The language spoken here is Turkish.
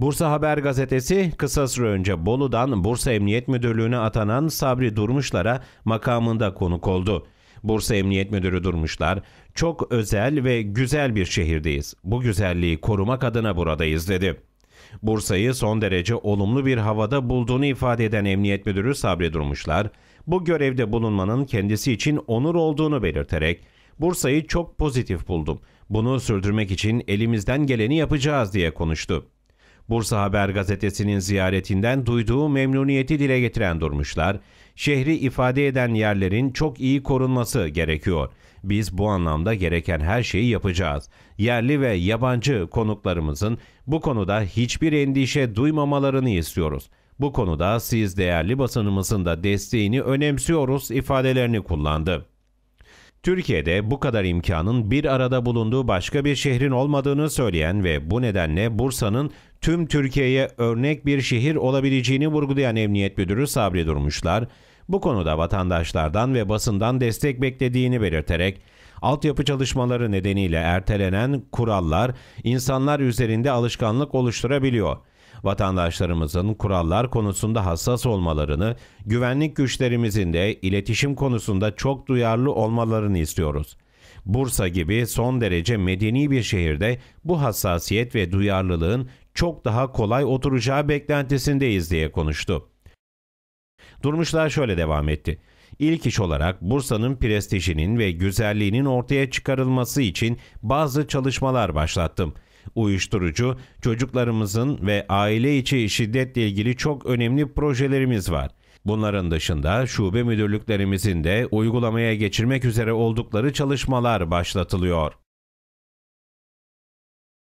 Bursa Haber Gazetesi kısa süre önce Bolu'dan Bursa Emniyet Müdürlüğü'ne atanan Sabri Durmuşlar'a makamında konuk oldu. Bursa Emniyet Müdürü Durmuşlar, çok özel ve güzel bir şehirdeyiz. Bu güzelliği korumak adına buradayız dedi. Bursa'yı son derece olumlu bir havada bulduğunu ifade eden Emniyet Müdürü Sabri Durmuşlar, bu görevde bulunmanın kendisi için onur olduğunu belirterek, Bursa'yı çok pozitif buldum. Bunu sürdürmek için elimizden geleni yapacağız diye konuştu. Bursa Haber gazetesinin ziyaretinden duyduğu memnuniyeti dile getiren Durmuşlar, şehri ifade eden yerlerin çok iyi korunması gerekiyor. Biz bu anlamda gereken her şeyi yapacağız. Yerli ve yabancı konuklarımızın bu konuda hiçbir endişe duymamalarını istiyoruz. Bu konuda siz değerli basınımızın da desteğini önemsiyoruz ifadelerini kullandı. Türkiye'de bu kadar imkanın bir arada bulunduğu başka bir şehrin olmadığını söyleyen ve bu nedenle Bursa'nın tüm Türkiye'ye örnek bir şehir olabileceğini vurgulayan Emniyet Müdürü Sabri Durmuşlar, bu konuda vatandaşlardan ve basından destek beklediğini belirterek, altyapı çalışmaları nedeniyle ertelenen kurallar insanlar üzerinde alışkanlık oluşturabiliyor. Vatandaşlarımızın kurallar konusunda hassas olmalarını, güvenlik güçlerimizin de iletişim konusunda çok duyarlı olmalarını istiyoruz. Bursa gibi son derece medeni bir şehirde bu hassasiyet ve duyarlılığın çok daha kolay oturacağı beklentisindeyiz diye konuştu. Durmuşlar şöyle devam etti. İlk iş olarak Bursa'nın prestijinin ve güzelliğinin ortaya çıkarılması için bazı çalışmalar başlattım. Uyuşturucu, çocuklarımızın ve aile içi şiddetle ilgili çok önemli projelerimiz var. Bunların dışında şube müdürlüklerimizin de uygulamaya geçirmek üzere oldukları çalışmalar başlatılıyor.